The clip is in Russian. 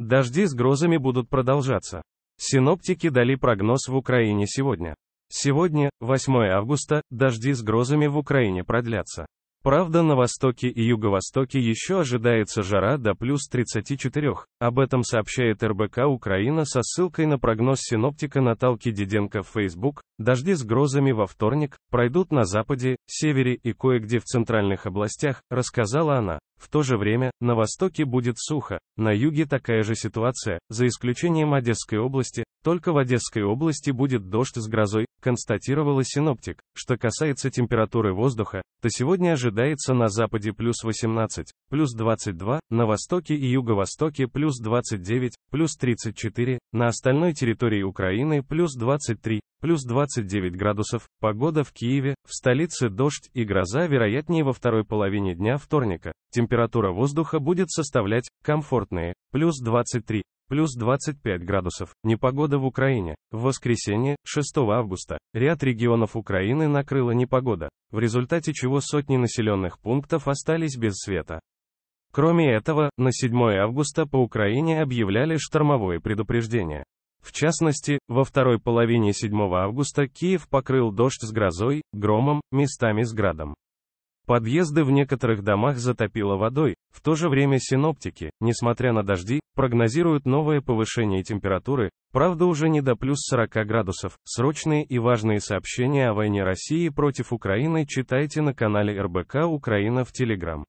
Дожди с грозами будут продолжаться. Синоптики дали прогноз в Украине сегодня. Сегодня, 8 августа, дожди с грозами в Украине продлятся. Правда, на востоке и юго-востоке еще ожидается жара до плюс 34. Об этом сообщает РБК Украина со ссылкой на прогноз синоптика Наталки Диденко в Facebook. Дожди с грозами во вторник пройдут на западе, севере и кое-где в центральных областях, рассказала она. В то же время, на востоке будет сухо, на юге такая же ситуация, за исключением Одесской области, только в Одесской области будет дождь с грозой, констатировала синоптик. Что касается температуры воздуха, то сегодня ожидается на западе плюс 18, плюс 22, на востоке и юго-востоке плюс 29, плюс 34, на остальной территории Украины плюс 23, плюс 29 градусов, погода в Киеве, в столице дождь и гроза вероятнее во второй половине дня вторника, температура воздуха будет составлять, комфортные, плюс 23, плюс 25 градусов, непогода в Украине. В воскресенье, 6 августа, ряд регионов Украины накрыла непогода, в результате чего сотни населенных пунктов остались без света. Кроме этого, на 7 августа по Украине объявляли штормовое предупреждение. В частности, во второй половине 7 августа Киев покрыл дождь с грозой, громом, местами с градом. Подъезды в некоторых домах затопило водой. В то же время синоптики, несмотря на дожди, прогнозируют новое повышение температуры, правда уже не до плюс 40 градусов. Срочные и важные сообщения о войне России против Украины читайте на канале РБК Украина в Телеграм.